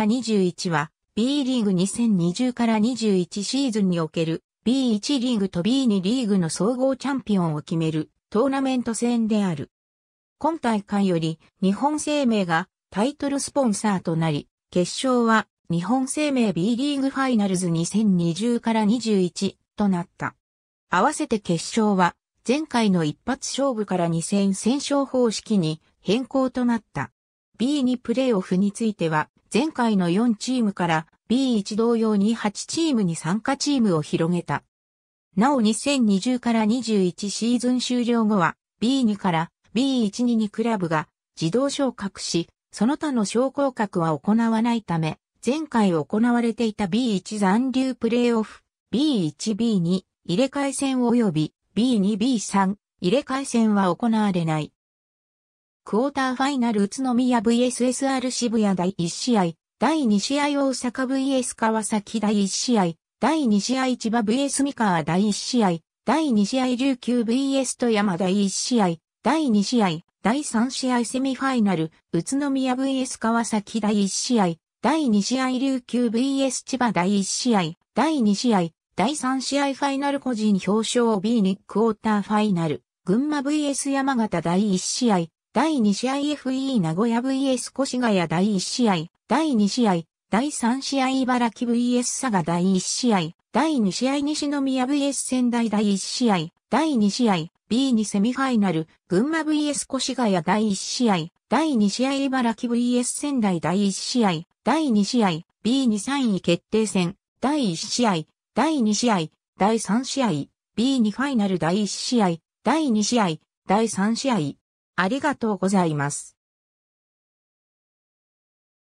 か21は B リーグ2020から21シーズンにおける B1 リーグと B2 リーグの総合チャンピオンを決めるトーナメント戦である。今大会より日本生命がタイトルスポンサーとなり、決勝は日本生命 B リーグファイナルズ2020から21となった。合わせて決勝は前回の一発勝負から2戦戦勝方式に変更となった。B2 プレイオフについては前回の4チームから B1 同様に8チームに参加チームを広げた。なお2020から21シーズン終了後は B2 から B1 にクラブが自動昇格し、その他の昇降格は行わないため、前回行われていた B1 残留プレイオフ、B1B2 入れ替え戦及び B2B3 入れ替え戦は行われない。クォーターファイナル宇都宮 VSSR 渋谷第1試合、第2試合大阪 VS 川崎第1試合、第2試合千葉 VS 三河第1試合、第2試合琉球 VS 富山第1試合、第2試合、第3試合セミファイナル、宇都宮 VS 川崎第1試合、第2試合琉球 VS 千葉第1試合、第2試合、第3試合ファイナル個人表彰 B にクォーターファイナル、群馬 VS 山形第1試合、第2試合 FE 名古屋 VS 越谷第1試合、第2試合、第3試合茨城 VS 佐賀第1試合、第2試合西宮 VS 仙台第1試合、第2試合、B2 セミファイナル、群馬 VS 越谷第1試合、第2試合茨城 VS 仙台第1試合、第2試合、B23 位決定戦、第1試合、第2試合、第3試合、B2 ファイナル第1試合、第2試合、第3試合、ありがとうございます。